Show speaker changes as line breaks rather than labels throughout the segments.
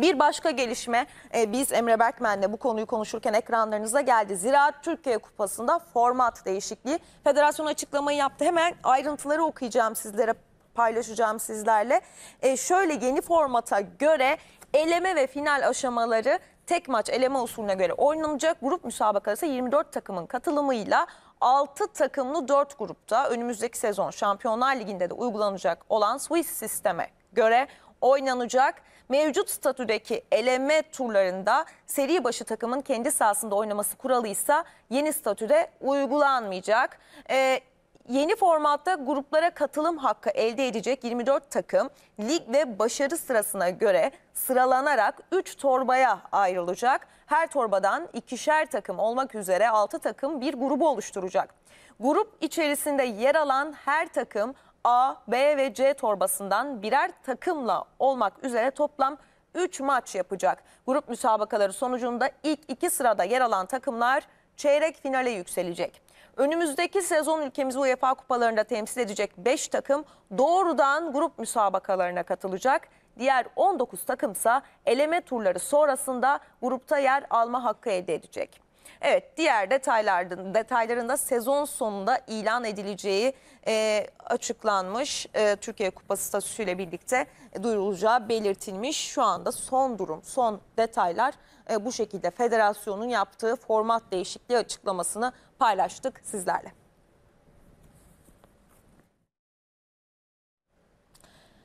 Bir başka gelişme e, biz Emre Berkmen'le bu konuyu konuşurken ekranlarınıza geldi. Ziraat Türkiye Kupası'nda format değişikliği. Federasyon açıklamayı yaptı. Hemen ayrıntıları okuyacağım sizlere paylaşacağım sizlerle. E, şöyle yeni formata göre eleme ve final aşamaları tek maç eleme usulüne göre oynanacak. Grup müsabakası 24 takımın katılımıyla 6 takımlı 4 grupta önümüzdeki sezon Şampiyonlar Ligi'nde de uygulanacak olan Swiss sisteme göre oynanacak. Mevcut statüdeki eleme turlarında seri başı takımın kendi sahasında oynaması kuralıysa yeni statüde uygulanmayacak. Ee, Yeni formatta gruplara katılım hakkı elde edecek 24 takım lig ve başarı sırasına göre sıralanarak 3 torbaya ayrılacak. Her torbadan ikişer takım olmak üzere 6 takım bir grubu oluşturacak. Grup içerisinde yer alan her takım A, B ve C torbasından birer takımla olmak üzere toplam 3 maç yapacak. Grup müsabakaları sonucunda ilk 2 sırada yer alan takımlar çeyrek finale yükselecek. Önümüzdeki sezon ülkemizi UEFA kupalarında temsil edecek 5 takım doğrudan grup müsabakalarına katılacak. Diğer 19 takımsa eleme turları sonrasında grupta yer alma hakkı elde edecek. Evet diğer detaylardan, detaylarında sezon sonunda ilan edileceği e, açıklanmış. E, Türkiye Kupası statüsüyle birlikte e, duyurulacağı belirtilmiş. Şu anda son durum, son detaylar e, bu şekilde federasyonun yaptığı format değişikliği açıklamasını paylaştık sizlerle.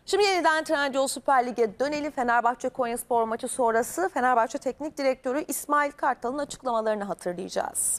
Şimdi yeniden Trendyol Süper Lig'e dönelim. Fenerbahçe Konyaspor maçı sonrası Fenerbahçe Teknik Direktörü İsmail Kartal'ın açıklamalarını hatırlayacağız.